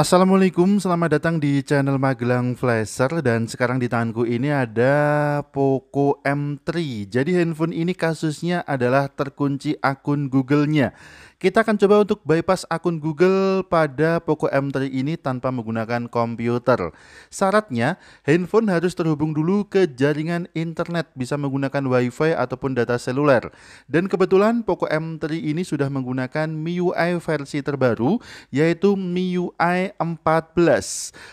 Assalamualaikum, selamat datang di channel Magelang Flasher dan sekarang di tanganku ini ada Poco M3. Jadi handphone ini kasusnya adalah terkunci akun Google-nya. Kita akan coba untuk bypass akun Google pada Poco M3 ini tanpa menggunakan komputer. Syaratnya, handphone harus terhubung dulu ke jaringan internet, bisa menggunakan WiFi ataupun data seluler. Dan kebetulan Poco M3 ini sudah menggunakan MIUI versi terbaru, yaitu MIUI 14. E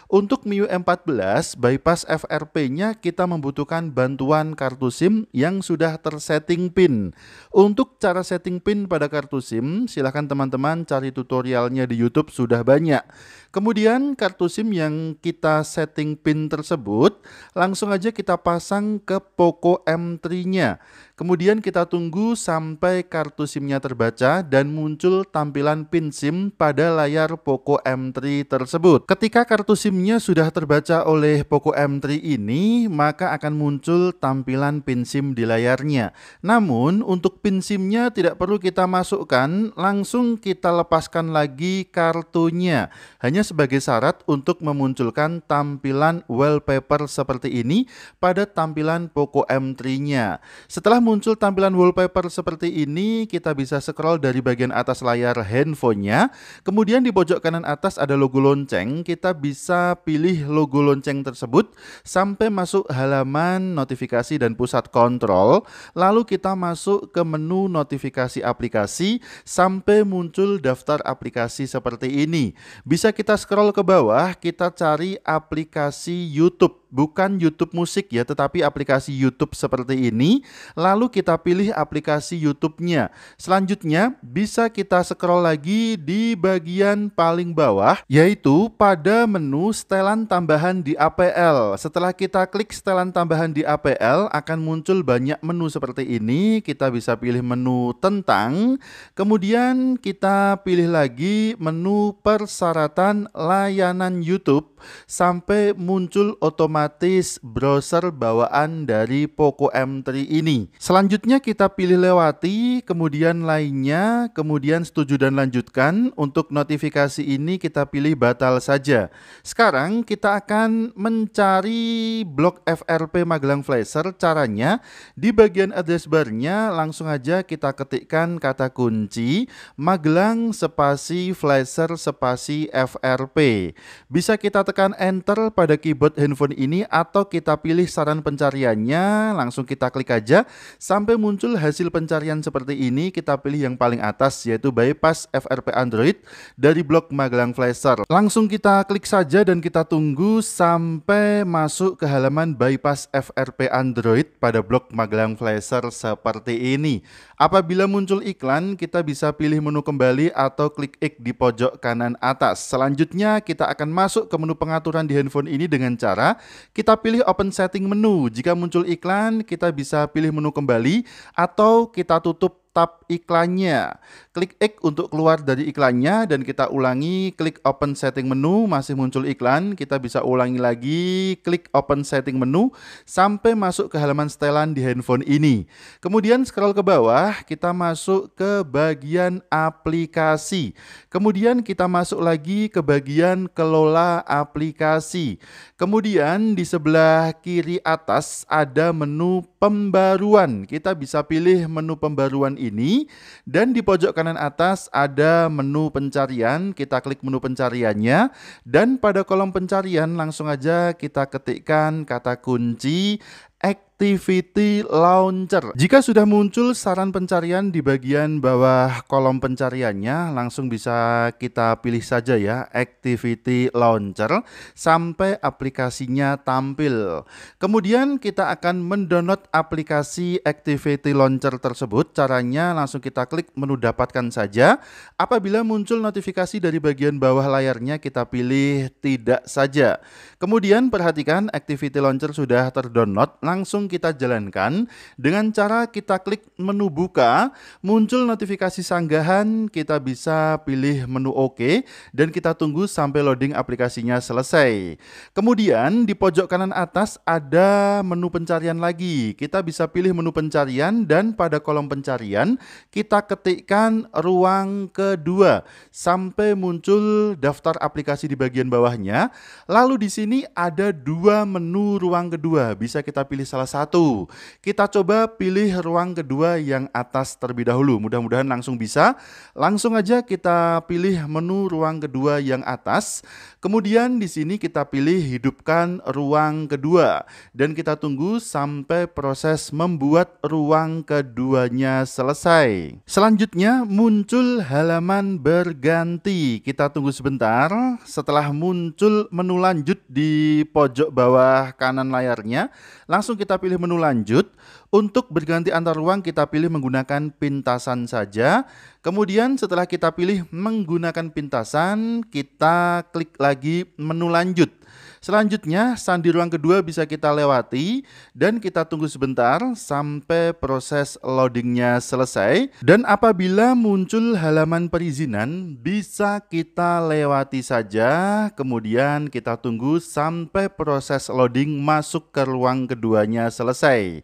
Untuk MIU e 14, e bypass FRP-nya kita membutuhkan bantuan kartu SIM yang sudah tersetting PIN. Untuk cara setting PIN pada kartu SIM, silahkan teman-teman cari tutorialnya di YouTube sudah banyak. Kemudian kartu SIM yang kita setting PIN tersebut langsung aja kita pasang ke Poco M3-nya. Kemudian kita tunggu sampai kartu SIM-nya terbaca dan muncul tampilan PIN SIM pada layar Poco M3 tersebut. Ketika kartu SIM-nya sudah terbaca oleh Poco M3 ini, maka akan muncul tampilan PIN SIM di layarnya. Namun untuk PIN SIM-nya tidak perlu kita masukkan, langsung kita lepaskan lagi kartunya. Hanya sebagai syarat untuk memunculkan tampilan wallpaper seperti ini pada tampilan Poco M3-nya. Setelah muncul tampilan wallpaper seperti ini, kita bisa scroll dari bagian atas layar handphonenya. Kemudian di pojok kanan atas ada logo lonceng, kita bisa pilih logo lonceng tersebut sampai masuk halaman notifikasi dan pusat kontrol. Lalu kita masuk ke menu notifikasi aplikasi sampai muncul daftar aplikasi seperti ini. Bisa kita kita scroll ke bawah, kita cari aplikasi YouTube bukan YouTube musik ya, tetapi aplikasi YouTube seperti ini. Lalu kita pilih aplikasi YouTube-nya. Selanjutnya, bisa kita scroll lagi di bagian paling bawah, yaitu pada menu setelan tambahan di APL. Setelah kita klik setelan tambahan di APL, akan muncul banyak menu seperti ini. Kita bisa pilih menu tentang, kemudian kita pilih lagi menu persyaratan layanan YouTube sampai muncul otomatis browser bawaan dari Poco M3 ini. Selanjutnya kita pilih lewati, kemudian lainnya, kemudian setuju dan lanjutkan. Untuk notifikasi ini kita pilih batal saja. Sekarang kita akan mencari blok FRP Magelang Flasher. Caranya di bagian address bar-nya langsung aja kita ketikkan kata kunci Magelang spasi Flasher spasi FRP. Bisa kita tekan enter pada keyboard handphone ini atau kita pilih saran pencariannya, langsung kita klik aja sampai muncul hasil pencarian seperti ini, kita pilih yang paling atas yaitu bypass FRP Android dari blog Magelang Flasher. Langsung kita klik saja dan kita tunggu sampai masuk ke halaman bypass FRP Android pada blog Magelang Flasher seperti ini. Apabila muncul iklan, kita bisa pilih menu kembali atau klik X di pojok kanan atas. Selanjutnya kita akan masuk ke menu pengaturan di handphone ini dengan cara kita pilih open setting menu. Jika muncul iklan, kita bisa pilih menu kembali atau kita tutup tab iklannya. Klik X untuk keluar dari iklannya dan kita ulangi klik open setting menu masih muncul iklan. Kita bisa ulangi lagi klik open setting menu sampai masuk ke halaman setelan di handphone ini. Kemudian scroll ke bawah kita masuk ke bagian aplikasi. Kemudian kita masuk lagi ke bagian kelola aplikasi. Kemudian di sebelah kiri atas ada menu pembaruan. Kita bisa pilih menu pembaruan ini ini dan di pojok kanan atas ada menu pencarian. Kita klik menu pencariannya dan pada kolom pencarian langsung aja kita ketikkan kata kunci X. Activity Launcher. Jika sudah muncul saran pencarian di bagian bawah kolom pencariannya, langsung bisa kita pilih saja ya Activity Launcher sampai aplikasinya tampil. Kemudian kita akan mendownload aplikasi Activity Launcher tersebut. Caranya langsung kita klik menu dapatkan saja. Apabila muncul notifikasi dari bagian bawah layarnya, kita pilih tidak saja. Kemudian perhatikan Activity Launcher sudah terdownload, langsung kita jalankan dengan cara kita klik menu buka, muncul notifikasi sanggahan, kita bisa pilih menu Oke dan kita tunggu sampai loading aplikasinya selesai. Kemudian di pojok kanan atas ada menu pencarian lagi. Kita bisa pilih menu pencarian dan pada kolom pencarian kita ketikkan ruang kedua sampai muncul daftar aplikasi di bagian bawahnya. Lalu di sini ada dua menu ruang kedua, bisa kita pilih salah satu satu. Kita coba pilih ruang kedua yang atas terlebih dahulu. Mudah-mudahan langsung bisa. Langsung aja kita pilih menu ruang kedua yang atas. Kemudian di sini kita pilih hidupkan ruang kedua. Dan kita tunggu sampai proses membuat ruang keduanya selesai. Selanjutnya muncul halaman berganti. Kita tunggu sebentar. Setelah muncul menu lanjut di pojok bawah kanan layarnya, langsung kita pilih pilih menu lanjut untuk berganti antar ruang kita pilih menggunakan pintasan saja. Kemudian setelah kita pilih menggunakan pintasan, kita klik lagi menu lanjut. Selanjutnya sandi ruang kedua bisa kita lewati dan kita tunggu sebentar sampai proses loadingnya selesai. Dan apabila muncul halaman perizinan bisa kita lewati saja kemudian kita tunggu sampai proses loading masuk ke ruang keduanya selesai.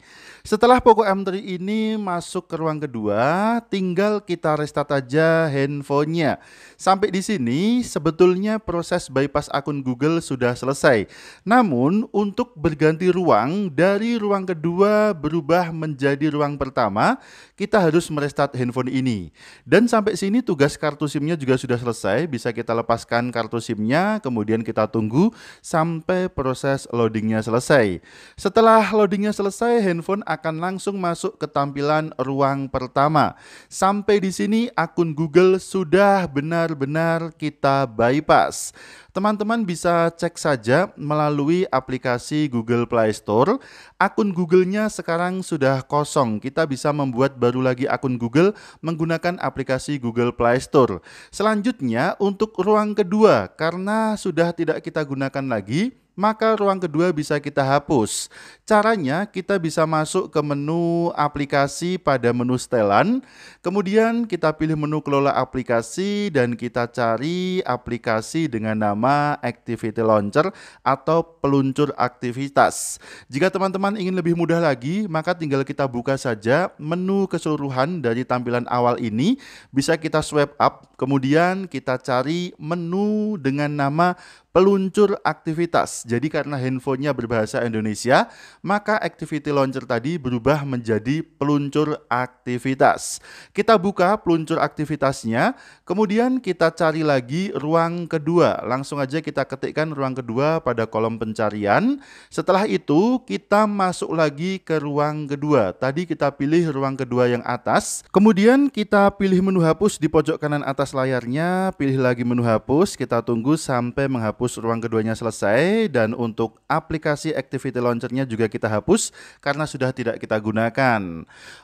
Setelah Poco M3 ini masuk ke ruang kedua, tinggal kita restart aja handphonenya. Sampai di sini, sebetulnya proses bypass akun Google sudah selesai. Namun, untuk berganti ruang, dari ruang kedua berubah menjadi ruang pertama, kita harus merestart handphone ini. Dan sampai sini tugas kartu SIM-nya juga sudah selesai, bisa kita lepaskan kartu SIM-nya, kemudian kita tunggu sampai proses loadingnya selesai. Setelah loadingnya selesai, handphone akan akan langsung masuk ke tampilan ruang pertama. Sampai di sini akun Google sudah benar-benar kita bypass. Teman-teman bisa cek saja melalui aplikasi Google Play Store. Akun Google-nya sekarang sudah kosong. Kita bisa membuat baru lagi akun Google menggunakan aplikasi Google Play Store. Selanjutnya untuk ruang kedua karena sudah tidak kita gunakan lagi, maka ruang kedua bisa kita hapus. Caranya kita bisa masuk ke menu aplikasi pada menu setelan, kemudian kita pilih menu kelola aplikasi dan kita cari aplikasi dengan nama Activity Launcher atau peluncur aktivitas. Jika teman-teman ingin lebih mudah lagi, maka tinggal kita buka saja menu keseluruhan dari tampilan awal ini, bisa kita swipe up, kemudian kita cari menu dengan nama peluncur aktivitas. Jadi karena handphonenya berbahasa Indonesia, maka activity launcher tadi berubah menjadi peluncur aktivitas. Kita buka peluncur aktivitasnya, kemudian kita cari lagi ruang kedua. Langsung aja kita ketikkan ruang kedua pada kolom pencarian. Setelah itu kita masuk lagi ke ruang kedua. Tadi kita pilih ruang kedua yang atas. Kemudian kita pilih menu hapus di pojok kanan atas layarnya, pilih lagi menu hapus, kita tunggu sampai menghapus hapus ruang keduanya selesai dan untuk aplikasi activity launchernya juga kita hapus karena sudah tidak kita gunakan.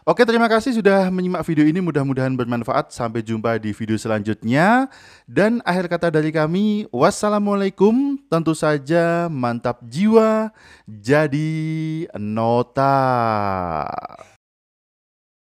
Oke, terima kasih sudah menyimak video ini. Mudah-mudahan bermanfaat. Sampai jumpa di video selanjutnya. Dan akhir kata dari kami, wassalamualaikum. Tentu saja mantap jiwa, jadi nota.